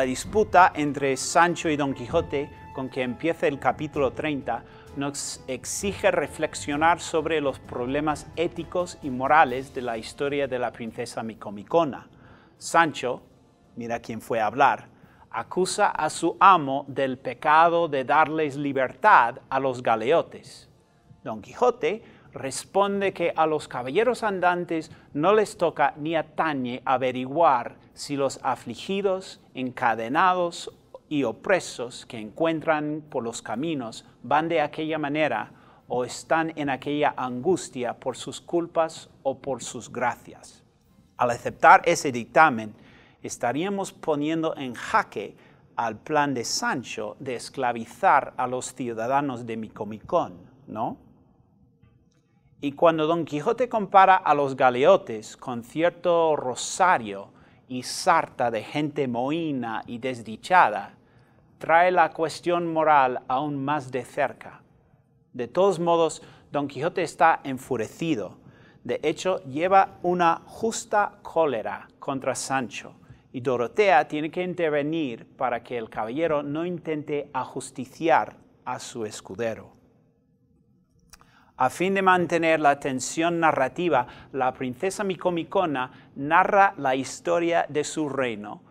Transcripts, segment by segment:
La disputa entre Sancho y Don Quijote, con que empieza el capítulo 30, nos exige reflexionar sobre los problemas éticos y morales de la historia de la princesa Micomicona. Sancho, mira quién fue a hablar, acusa a su amo del pecado de darles libertad a los galeotes. Don Quijote responde que a los caballeros andantes no les toca ni atañe averiguar si los afligidos, encadenados y opresos que encuentran por los caminos van de aquella manera o están en aquella angustia por sus culpas o por sus gracias. Al aceptar ese dictamen, estaríamos poniendo en jaque al plan de Sancho de esclavizar a los ciudadanos de Micomicón, ¿no? Y cuando Don Quijote compara a los galeotes con cierto rosario y sarta de gente mohína y desdichada, trae la cuestión moral aún más de cerca. De todos modos, Don Quijote está enfurecido. De hecho, lleva una justa cólera contra Sancho y Dorotea tiene que intervenir para que el caballero no intente ajusticiar a su escudero. A fin de mantener la tensión narrativa, la princesa Micomicona narra la historia de su reino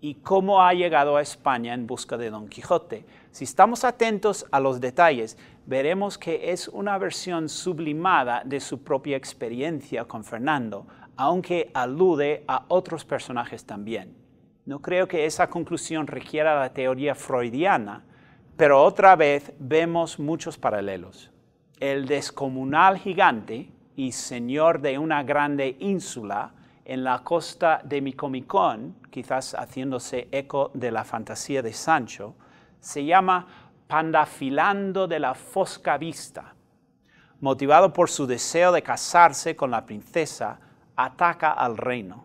y cómo ha llegado a España en busca de Don Quijote. Si estamos atentos a los detalles, veremos que es una versión sublimada de su propia experiencia con Fernando, aunque alude a otros personajes también. No creo que esa conclusión requiera la teoría freudiana, pero otra vez vemos muchos paralelos el descomunal gigante y señor de una grande ínsula en la costa de Micomicón, quizás haciéndose eco de la fantasía de Sancho, se llama Pandafilando de la Fosca Vista. Motivado por su deseo de casarse con la princesa, ataca al reino.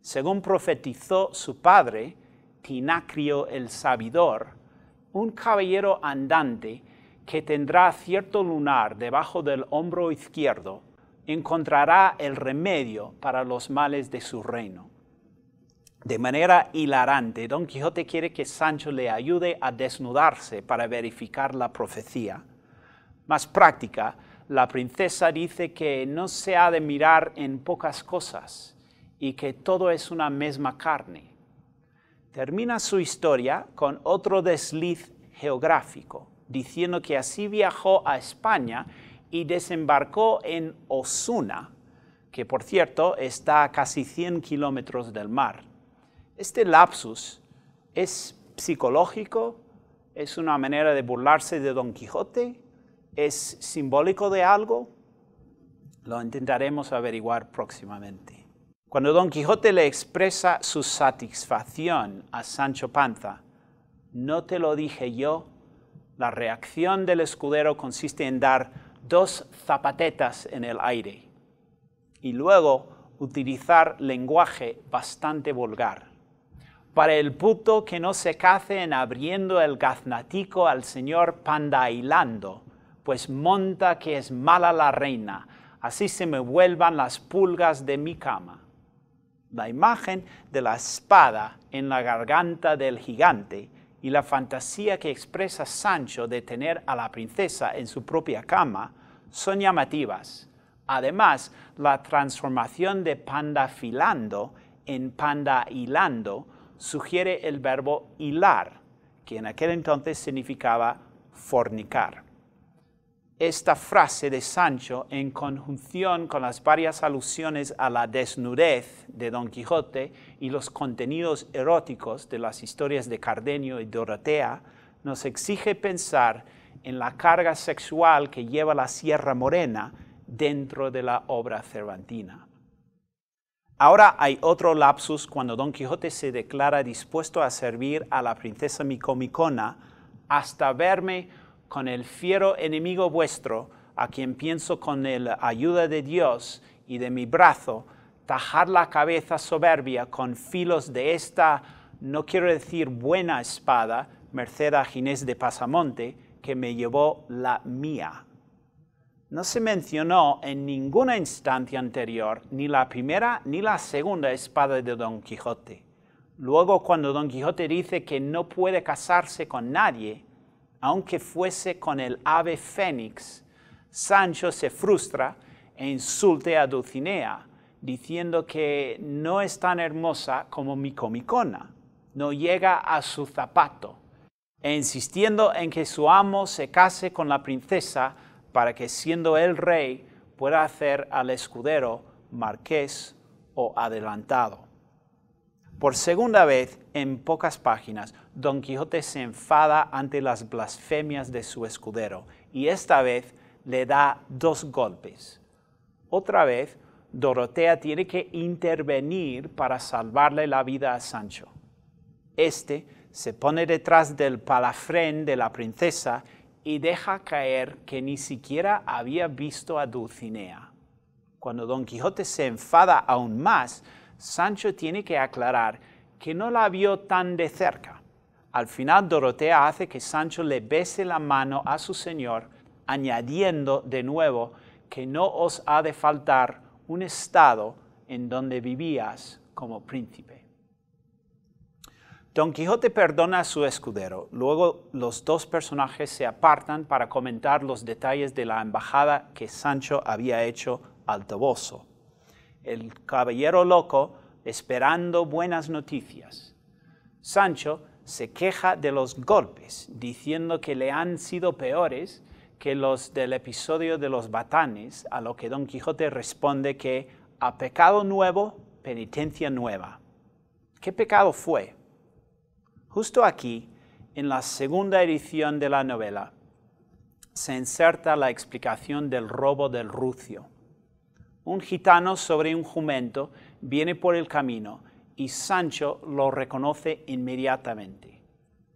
Según profetizó su padre, Tinacrio el Sabidor, un caballero andante que tendrá cierto lunar debajo del hombro izquierdo, encontrará el remedio para los males de su reino. De manera hilarante, Don Quijote quiere que Sancho le ayude a desnudarse para verificar la profecía. Más práctica, la princesa dice que no se ha de mirar en pocas cosas y que todo es una misma carne. Termina su historia con otro desliz geográfico diciendo que así viajó a España y desembarcó en Osuna, que por cierto está a casi 100 kilómetros del mar. Este lapsus es psicológico, es una manera de burlarse de Don Quijote, es simbólico de algo, lo intentaremos averiguar próximamente. Cuando Don Quijote le expresa su satisfacción a Sancho Panza, no te lo dije yo, la reacción del escudero consiste en dar dos zapatetas en el aire y luego utilizar lenguaje bastante vulgar. Para el puto que no se case en abriendo el gaznatico al señor pandailando, pues monta que es mala la reina, así se me vuelvan las pulgas de mi cama. La imagen de la espada en la garganta del gigante y la fantasía que expresa Sancho de tener a la princesa en su propia cama son llamativas. Además, la transformación de panda filando en panda hilando sugiere el verbo hilar, que en aquel entonces significaba fornicar esta frase de Sancho en conjunción con las varias alusiones a la desnudez de Don Quijote y los contenidos eróticos de las historias de Cardenio y Dorotea nos exige pensar en la carga sexual que lleva la Sierra Morena dentro de la obra cervantina. Ahora hay otro lapsus cuando Don Quijote se declara dispuesto a servir a la princesa Micomicona hasta verme con el fiero enemigo vuestro, a quien pienso con la ayuda de Dios y de mi brazo, tajar la cabeza soberbia con filos de esta, no quiero decir buena espada, merced a Ginés de Pasamonte, que me llevó la mía. No se mencionó en ninguna instancia anterior ni la primera ni la segunda espada de Don Quijote. Luego, cuando Don Quijote dice que no puede casarse con nadie, aunque fuese con el ave fénix, Sancho se frustra e insulta a Dulcinea, diciendo que no es tan hermosa como Micomicona. no llega a su zapato, e insistiendo en que su amo se case con la princesa para que siendo él rey pueda hacer al escudero marqués o adelantado. Por segunda vez, en pocas páginas, Don Quijote se enfada ante las blasfemias de su escudero y esta vez le da dos golpes. Otra vez, Dorotea tiene que intervenir para salvarle la vida a Sancho. Este se pone detrás del palafrén de la princesa y deja caer que ni siquiera había visto a Dulcinea. Cuando Don Quijote se enfada aún más, Sancho tiene que aclarar que no la vio tan de cerca. Al final Dorotea hace que Sancho le bese la mano a su señor, añadiendo de nuevo que no os ha de faltar un estado en donde vivías como príncipe. Don Quijote perdona a su escudero. Luego los dos personajes se apartan para comentar los detalles de la embajada que Sancho había hecho al Toboso el caballero loco esperando buenas noticias. Sancho se queja de los golpes, diciendo que le han sido peores que los del episodio de los batanes, a lo que Don Quijote responde que a pecado nuevo, penitencia nueva. ¿Qué pecado fue? Justo aquí, en la segunda edición de la novela, se inserta la explicación del robo del rucio un gitano sobre un jumento viene por el camino y Sancho lo reconoce inmediatamente.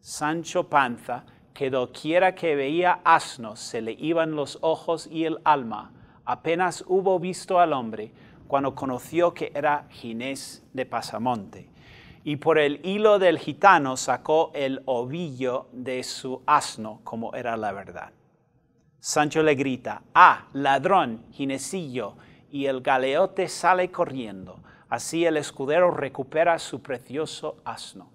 Sancho Panza, que doquiera que veía asnos se le iban los ojos y el alma, apenas hubo visto al hombre cuando conoció que era Ginés de Pasamonte. Y por el hilo del gitano sacó el ovillo de su asno, como era la verdad. Sancho le grita, ah, ladrón, ginesillo, y el galeote sale corriendo. Así el escudero recupera su precioso asno.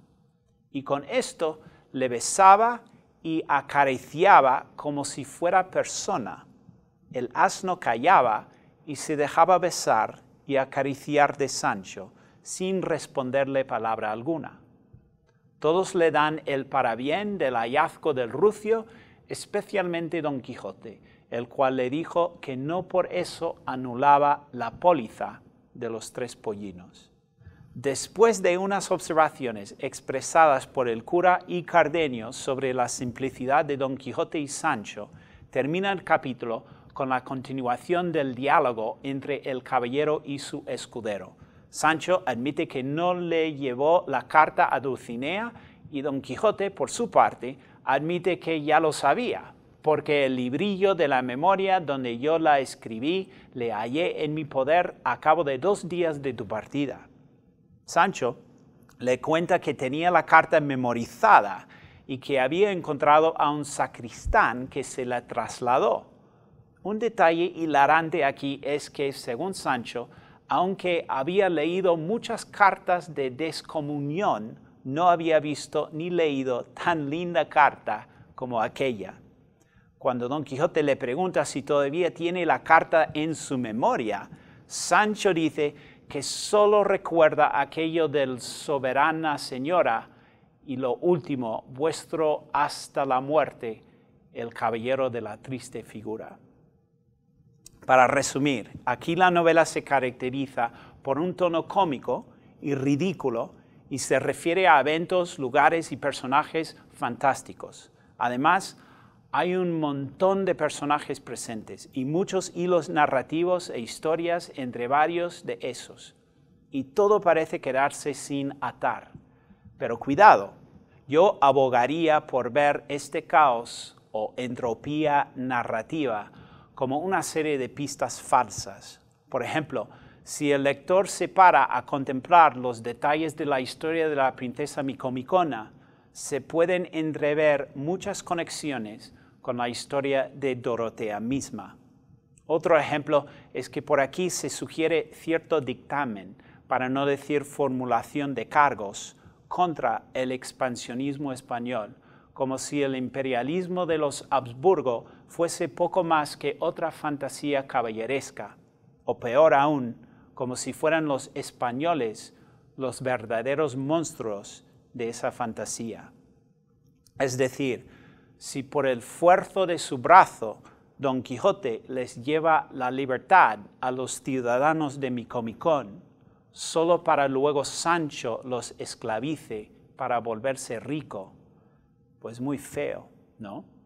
Y con esto le besaba y acariciaba como si fuera persona. El asno callaba y se dejaba besar y acariciar de Sancho, sin responderle palabra alguna. Todos le dan el parabién del hallazgo del rucio, especialmente Don Quijote, el cual le dijo que no por eso anulaba la póliza de los tres pollinos. Después de unas observaciones expresadas por el cura y Cardenio sobre la simplicidad de Don Quijote y Sancho, termina el capítulo con la continuación del diálogo entre el caballero y su escudero. Sancho admite que no le llevó la carta a Dulcinea y Don Quijote, por su parte, admite que ya lo sabía, porque el librillo de la memoria donde yo la escribí le hallé en mi poder a cabo de dos días de tu partida. Sancho le cuenta que tenía la carta memorizada y que había encontrado a un sacristán que se la trasladó. Un detalle hilarante aquí es que, según Sancho, aunque había leído muchas cartas de descomunión, no había visto ni leído tan linda carta como aquella. Cuando Don Quijote le pregunta si todavía tiene la carta en su memoria, Sancho dice que solo recuerda aquello del soberana señora y lo último, vuestro hasta la muerte, el caballero de la triste figura. Para resumir, aquí la novela se caracteriza por un tono cómico y ridículo y se refiere a eventos, lugares y personajes fantásticos. Además, hay un montón de personajes presentes y muchos hilos narrativos e historias entre varios de esos. Y todo parece quedarse sin atar. Pero cuidado, yo abogaría por ver este caos o entropía narrativa como una serie de pistas falsas. Por ejemplo, si el lector se para a contemplar los detalles de la historia de la princesa Micomicona, se pueden entrever muchas conexiones con la historia de Dorotea misma. Otro ejemplo es que por aquí se sugiere cierto dictamen, para no decir formulación de cargos, contra el expansionismo español, como si el imperialismo de los Habsburgo fuese poco más que otra fantasía caballeresca, o peor aún, como si fueran los españoles los verdaderos monstruos de esa fantasía. Es decir, si por el fuerzo de su brazo Don Quijote les lleva la libertad a los ciudadanos de Micomicón, solo para luego Sancho los esclavice para volverse rico, pues muy feo, ¿no?